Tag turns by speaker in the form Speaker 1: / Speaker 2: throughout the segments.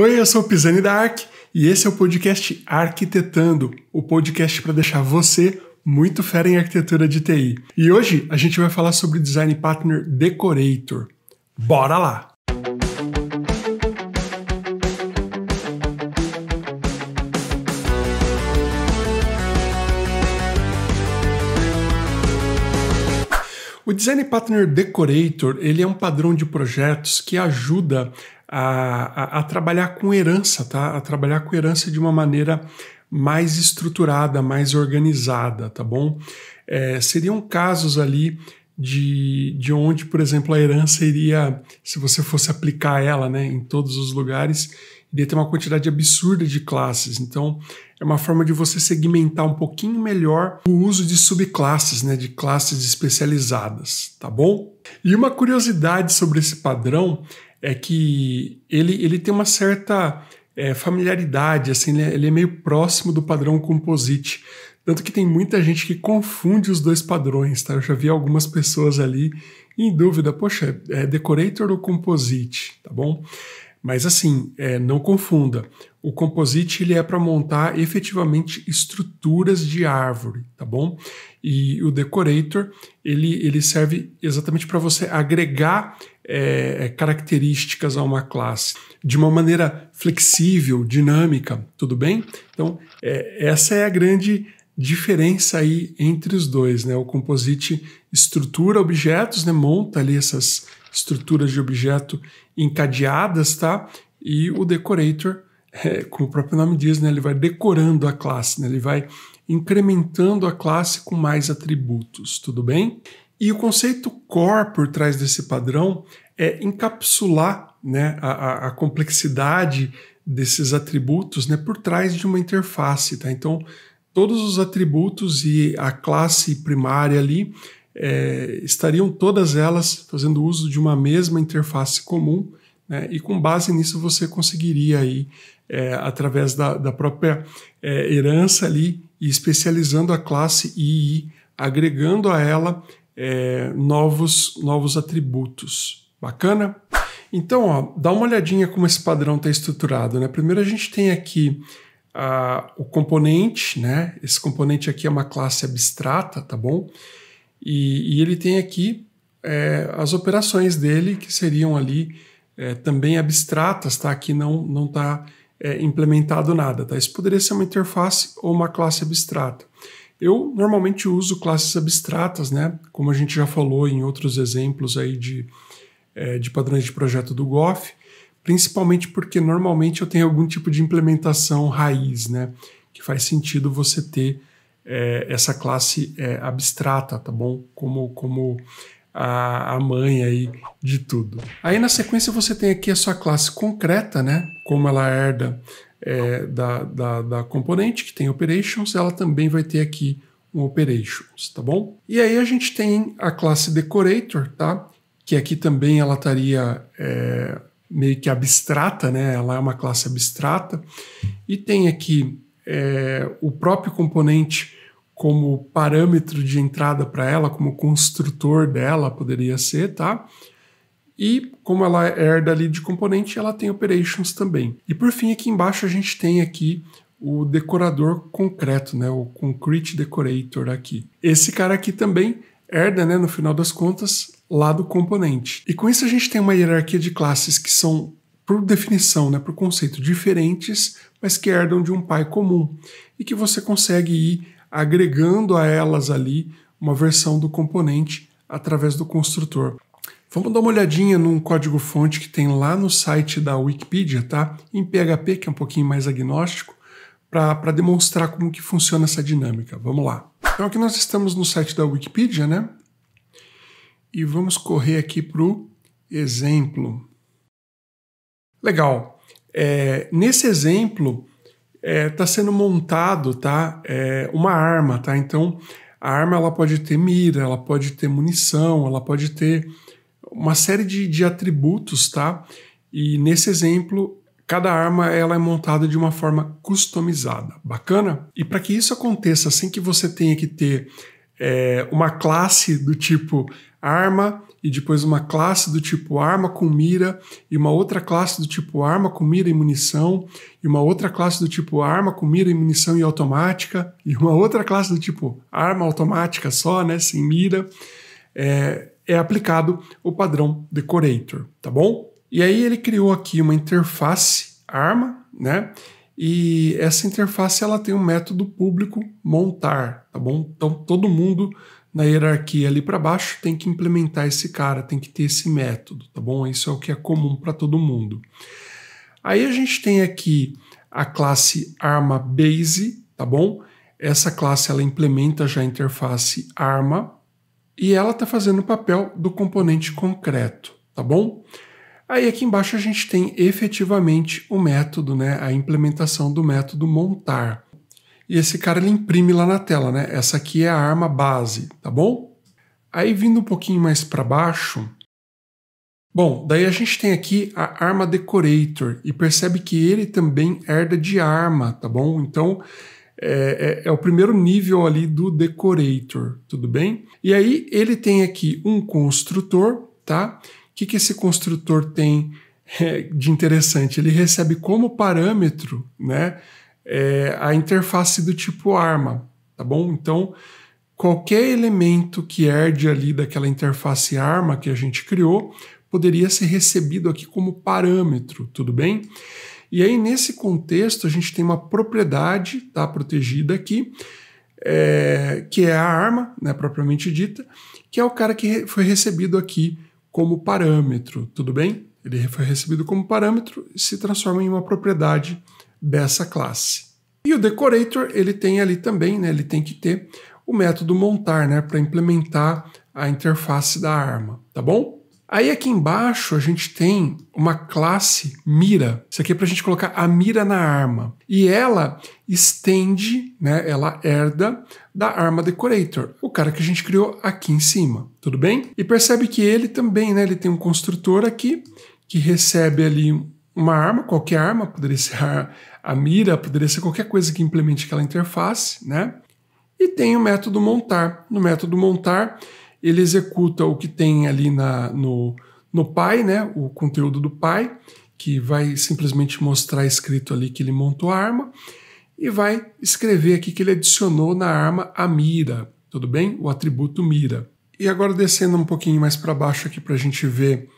Speaker 1: Oi, eu sou o Pisani da Arc e esse é o podcast Arquitetando, o podcast para deixar você muito fera em arquitetura de TI. E hoje a gente vai falar sobre Design Partner Decorator. Bora lá! O Design Partner Decorator ele é um padrão de projetos que ajuda a, a, trabalhar com herança, tá? A trabalhar com herança de uma maneira mais estruturada, mais organizada, tá bom? É, seriam casos ali de, de onde, por exemplo, a herança iria, se você fosse aplicar ela né, em todos os lugares, iria ter uma quantidade absurda de classes. Então, é uma forma de você segmentar um pouquinho melhor o uso de subclasses, né, de classes especializadas, tá bom? E uma curiosidade sobre esse padrão é que ele, ele tem uma certa é, familiaridade, assim, ele é, ele é meio próximo do padrão composite. Tanto que tem muita gente que confunde os dois padrões, tá? Eu já vi algumas pessoas ali em dúvida, poxa, é decorator ou composite, tá bom? Mas assim, é, não confunda. O composite ele é para montar efetivamente estruturas de árvore, tá bom? E o decorator ele, ele serve exatamente para você agregar é, é, características a uma classe, de uma maneira flexível, dinâmica, tudo bem? Então, é, essa é a grande diferença aí entre os dois, né? O composite estrutura objetos, né? Monta ali essas estruturas de objeto encadeadas, tá? E o decorator, é, como o próprio nome diz, né? Ele vai decorando a classe, né? Ele vai incrementando a classe com mais atributos, tudo bem? E o conceito core por trás desse padrão é encapsular né, a, a, complexidade desses atributos né, por trás de uma interface. Tá? Então, todos os atributos e a classe primária ali é, estariam todas elas fazendo uso de uma mesma interface comum, né, e com base nisso você conseguiria aí, é, através da, da própria é, herança ali, e especializando a classe e agregando a ela é, novos, novos atributos. Bacana? Então, ó, dá uma olhadinha como esse padrão está estruturado. Né? Primeiro a gente tem aqui a o componente, né? Esse componente aqui é uma classe abstrata, tá bom? E, e ele tem aqui é, as operações dele que seriam ali é, também abstratas, tá? Aqui não não está é, implementado nada, tá? Isso poderia ser uma interface ou uma classe abstrata. Eu normalmente uso classes abstratas, né? Como a gente já falou em outros exemplos aí de, é, de padrões de projeto do Goff, principalmente porque normalmente eu tenho algum tipo de implementação raiz, né? Que faz sentido você ter é, essa classe é, abstrata, tá bom? Como, como a, a mãe aí de tudo. Aí na sequência você tem aqui a sua classe concreta, né? Como ela herda é, da, da, da componente que tem operations, ela também vai ter aqui um operations, tá bom? E aí a gente tem a classe decorator, tá? Que aqui também ela estaria é, meio que abstrata, né? Ela é uma classe abstrata e tem aqui é, o próprio componente como parâmetro de entrada para ela, como construtor dela poderia ser, tá? E como ela herda ali de componente, ela tem operations também. E por fim, aqui embaixo a gente tem aqui o decorador concreto, né, o concrete decorator aqui. Esse cara aqui também herda, né, no final das contas, lá do componente. E com isso a gente tem uma hierarquia de classes que são por definição, né, por conceito diferentes, mas que herdam de um pai comum e que você consegue ir agregando a elas ali uma versão do componente através do construtor. Vamos dar uma olhadinha num código-fonte que tem lá no site da Wikipedia, tá? Em PHP, que é um pouquinho mais agnóstico, para demonstrar como que funciona essa dinâmica. Vamos lá. Então aqui nós estamos no site da Wikipedia, né? E vamos correr aqui para o exemplo. Legal. É, nesse exemplo, está é, tá sendo montado tá é, uma arma tá então a arma ela pode ter mira ela pode ter munição ela pode ter uma série de, de atributos, tá? E nesse exemplo, cada arma ela é montada de uma forma customizada. Bacana? E para que isso aconteça sem que você tenha que ter é, uma classe do tipo arma e depois uma classe do tipo arma com mira e uma outra classe do tipo arma com mira e munição e uma outra classe do tipo arma com mira e munição e automática e uma outra classe do tipo arma automática só, né, sem mira. É, é aplicado o padrão decorator, tá bom? E aí ele criou aqui uma interface arma, né? E essa interface ela tem um método público montar, tá bom? Então todo mundo na hierarquia ali para baixo tem que implementar esse cara, tem que ter esse método, tá bom? Isso é o que é comum para todo mundo. Aí a gente tem aqui a classe arma base, tá bom? Essa classe ela implementa já a interface arma e ela está fazendo o papel do componente concreto, tá bom? Aí aqui embaixo a gente tem efetivamente o método, né, a implementação do método montar. E esse cara ele imprime lá na tela, né? Essa aqui é a arma base, tá bom? Aí vindo um pouquinho mais para baixo, Bom, daí a gente tem aqui a arma decorator e percebe que ele também herda de arma, tá bom? Então é, é, é, o primeiro nível ali do decorator, tudo bem? E aí ele tem aqui um construtor, tá? O que, que esse construtor tem é, de interessante? Ele recebe como parâmetro, né? É, a interface do tipo arma, tá bom? Então, qualquer elemento que herde ali daquela interface arma que a gente criou poderia ser recebido aqui como parâmetro, tudo bem? E aí, nesse contexto, a gente tem uma propriedade tá, protegida aqui, é, que é a arma, né, propriamente dita, que é o cara que foi recebido aqui como parâmetro, tudo bem? Ele foi recebido como parâmetro e se transforma em uma propriedade dessa classe. E o decorator, ele tem ali também, né, ele tem que ter o método montar, né, para implementar a interface da arma, tá bom? Aí aqui embaixo a gente tem uma classe mira. Isso aqui é para a gente colocar a mira na arma. E ela estende, né, ela herda da arma decorator, o cara que a gente criou aqui em cima, tudo bem? E percebe que ele também, né, ele tem um construtor aqui que recebe ali uma arma, qualquer arma, poderia ser a, a mira, poderia ser qualquer coisa que implemente aquela interface, né? E tem o método montar. No método montar, ele executa o que tem ali na, no, no pai, né, o conteúdo do pai, que vai simplesmente mostrar escrito ali que ele montou a arma, e vai escrever aqui que ele adicionou na arma a mira, tudo bem? O atributo mira. E agora descendo um pouquinho mais para baixo aqui para a gente ver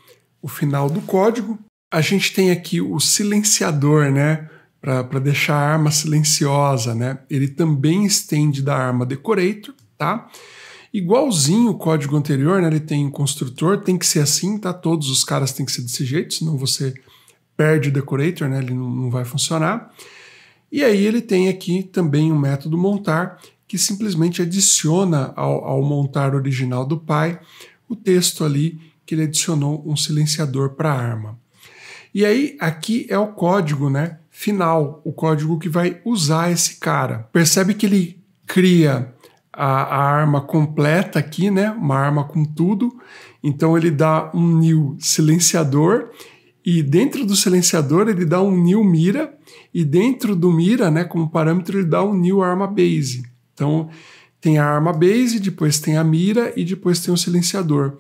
Speaker 1: o final do código, a gente tem aqui o silenciador, né? Para deixar a arma silenciosa, né? Ele também estende da arma decorator, tá? Igualzinho o código anterior, né? Ele tem um construtor, tem que ser assim, tá? Todos os caras têm que ser desse jeito, senão você perde o decorator, né? Ele não, não vai funcionar. E aí ele tem aqui também um método montar que simplesmente adiciona ao, ao montar original do pai o texto ali que ele adicionou um silenciador para a arma. E aí aqui é o código, né? Final, o código que vai usar esse cara. Percebe que ele cria a, a, arma completa aqui, né? Uma arma com tudo. Então ele dá um new silenciador e dentro do silenciador ele dá um new mira e dentro do mira, né, como parâmetro ele dá um new arma base. Então tem a arma base, depois tem a mira e depois tem o silenciador.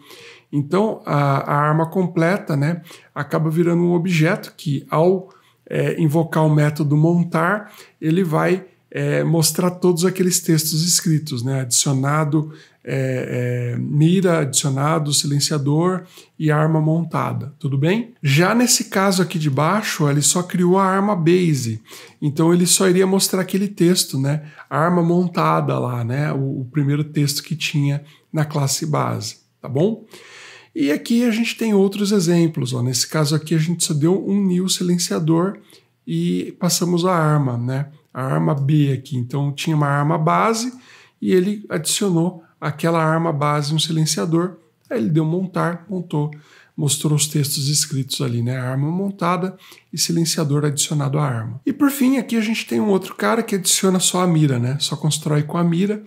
Speaker 1: Então a, a arma completa, né, acaba virando um objeto que ao é, invocar o método montar, ele vai é, mostrar todos aqueles textos escritos, né? adicionado, é, é, mira, adicionado, silenciador e arma montada, tudo bem? Já nesse caso aqui de baixo, ele só criou a arma base, então ele só iria mostrar aquele texto, né? arma montada lá, né? o, o primeiro texto que tinha na classe base, tá bom? E aqui a gente tem outros exemplos. Ó. Nesse caso aqui, a gente só deu um new silenciador e passamos a arma, né? a arma B aqui. Então tinha uma arma base e ele adicionou aquela arma base um silenciador. Aí ele deu montar, montou, mostrou os textos escritos ali, né? arma montada e silenciador adicionado à arma. E por fim, aqui a gente tem um outro cara que adiciona só a mira, né? Só constrói com a mira.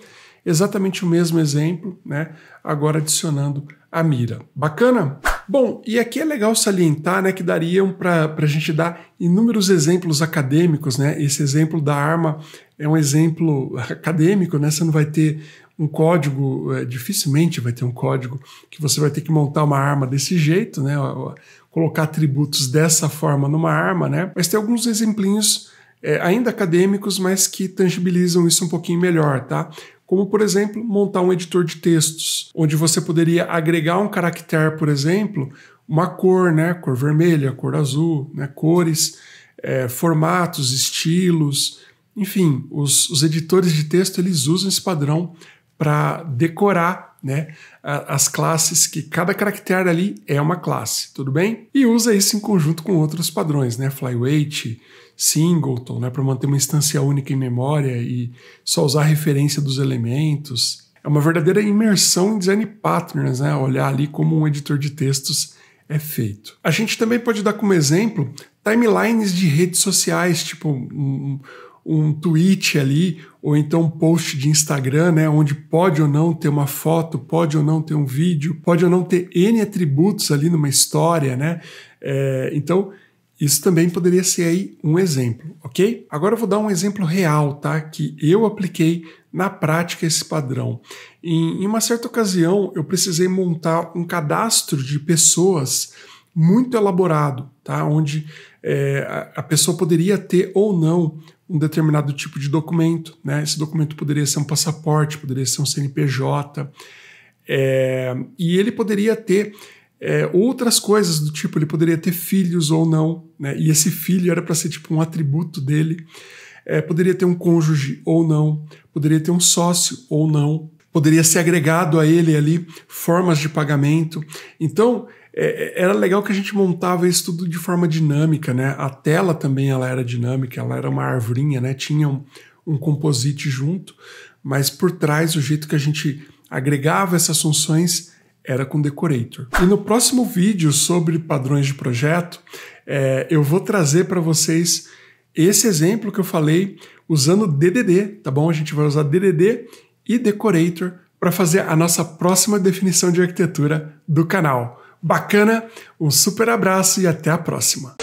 Speaker 1: Exatamente o mesmo exemplo, né? Agora adicionando a mira. Bacana? Bom, e aqui é legal salientar né, que dariam para a gente dar inúmeros exemplos acadêmicos, né? Esse exemplo da arma é um exemplo acadêmico, né? Você não vai ter um código, é, dificilmente vai ter um código que você vai ter que montar uma arma desse jeito, né? Colocar atributos dessa forma numa arma, né? Mas tem alguns exemplinhos é, ainda acadêmicos, mas que tangibilizam isso um pouquinho melhor, tá? como por exemplo montar um editor de textos, onde você poderia agregar um caractere, por exemplo, uma cor, né, cor vermelha, cor azul, né, cores, é, formatos, estilos, enfim, os, os, editores de texto eles usam esse padrão para decorar né, as classes que cada caractere ali é uma classe, tudo bem? E usa isso em conjunto com outros padrões, né, flyweight, singleton, né, para manter uma instância única em memória e só usar a referência dos elementos. É uma verdadeira imersão em design patterns, né, olhar ali como um editor de textos é feito. A gente também pode dar como exemplo timelines de redes sociais, tipo um, um tweet ali, ou então um post de Instagram, né, onde pode ou não ter uma foto, pode ou não ter um vídeo, pode ou não ter N atributos ali numa história, né? É, então, isso também poderia ser aí um exemplo, ok? Agora eu vou dar um exemplo real, tá? Que eu apliquei na prática esse padrão. Em, em uma certa ocasião, eu precisei montar um cadastro de pessoas muito elaborado, tá? Onde é, a pessoa poderia ter ou não um determinado tipo de documento, né? Esse documento poderia ser um passaporte, poderia ser um CNPJ, é, e ele poderia ter é, outras coisas do tipo ele poderia ter filhos ou não, né? E esse filho era para ser tipo um atributo dele. É, poderia ter um cônjuge ou não, poderia ter um sócio ou não, poderia ser agregado a ele ali formas de pagamento. Então é, é, era legal que a gente montava isso tudo de forma dinâmica, né? A tela também ela era dinâmica, ela era uma arvorinha, né? Tinha um, um composite junto, mas por trás o jeito que a gente agregava essas funções era com Decorator. E no próximo vídeo sobre padrões de projeto, é, eu vou trazer para vocês esse exemplo que eu falei usando DDD, tá bom? A gente vai usar DDD e Decorator para fazer a nossa próxima definição de arquitetura do canal. Bacana, um super abraço e até a próxima!